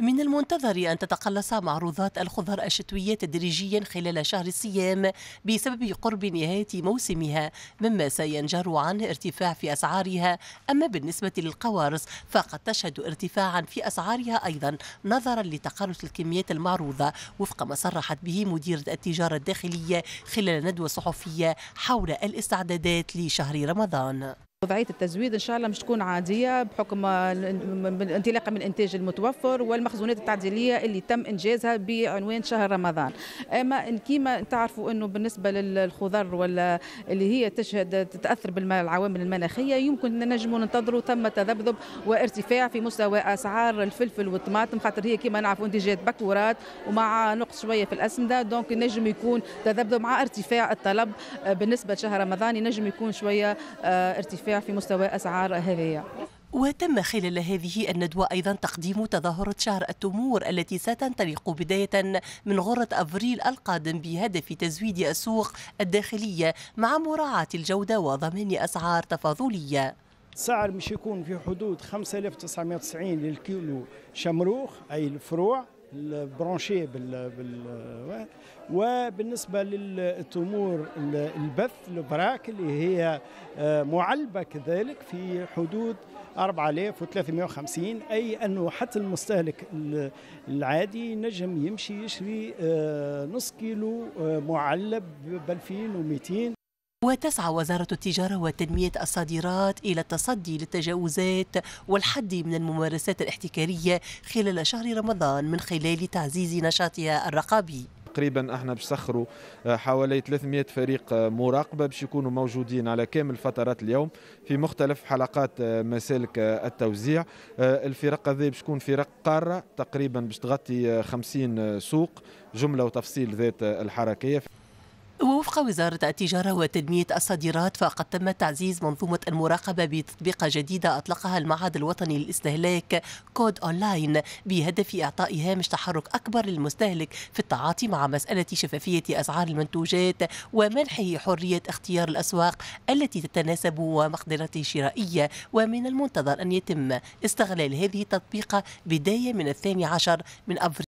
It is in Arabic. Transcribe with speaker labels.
Speaker 1: من المنتظر أن تتقلص معروضات الخضار الشتوية تدريجيا خلال شهر الصيام بسبب قرب نهاية موسمها مما سينجر عنه ارتفاع في أسعارها أما بالنسبة للقوارص فقد تشهد ارتفاعا في أسعارها أيضا نظرا لتقلص الكميات المعروضة وفق ما صرحت به مديرة التجارة الداخلية خلال ندوة صحفية حول الاستعدادات لشهر رمضان
Speaker 2: وضعية التزويد إن شاء الله مش تكون عادية بحكم انطلاقا من الإنتاج المتوفر والمخزونات التعديلية اللي تم إنجازها بعنوان شهر رمضان أما كيما تعرفوا أنه بالنسبة للخضر ولا اللي هي تشهد تتأثر بالعوامل المناخية يمكن نجموا ننتظروا ثم تذبذب وارتفاع في مستوى أسعار الفلفل والطماطم خاطر هي كيما نعرفوا إنتاجات بكورات ومع نقص شوية في الأسمدة دونك نجم يكون تذبذب مع ارتفاع الطلب بالنسبة لشهر رمضان ينجم يكون شوية آه، ارتفاع في مستوى أسعار هذه
Speaker 1: وتم خلال هذه الندوة أيضا تقديم تظاهرة شهر التمور التي ستنطلق بداية من غرة أفريل القادم بهدف تزويد السوق الداخلية مع مراعاة الجودة وضمان أسعار تفاضلية
Speaker 3: سعر مش يكون في حدود 5990 للكيلو شمروخ أي الفروع البرونشي بال, بال وبالنسبه للتمور البث البراك اللي هي آه، معلبه كذلك في حدود 4350 اي انه حتى المستهلك العادي نجم يمشي يشري آه، نص كيلو آه،
Speaker 1: معلب ب 2200 وتسعى وزارة التجارة وتنمية الصادرات إلى التصدي للتجاوزات والحد من الممارسات الاحتكارية خلال شهر رمضان من خلال تعزيز نشاطها الرقابي
Speaker 4: تقريبا احنا بسخروا آه، حوالي 300 فريق آه، مراقبه باش يكونوا موجودين على كامل فترات اليوم في مختلف حلقات آه، مسالك التوزيع الفرق هذه باش تكون فرق قاره تقريبا باش تغطي 50 سوق جمله وتفصيل ذات الحركيه
Speaker 1: وفق وزارة التجارة وتنمية الصادرات فقد تم تعزيز منظومة المراقبة بتطبيق جديدة أطلقها المعهد الوطني للاستهلاك كود أونلاين بهدف إعطاء هامش تحرك أكبر للمستهلك في التعاطي مع مسألة شفافية أسعار المنتوجات ومنحه حرية اختيار الأسواق التي تتناسب ومقدرته الشرائية ومن المنتظر أن يتم استغلال هذه التطبيقة بداية من الثاني عشر من أبريل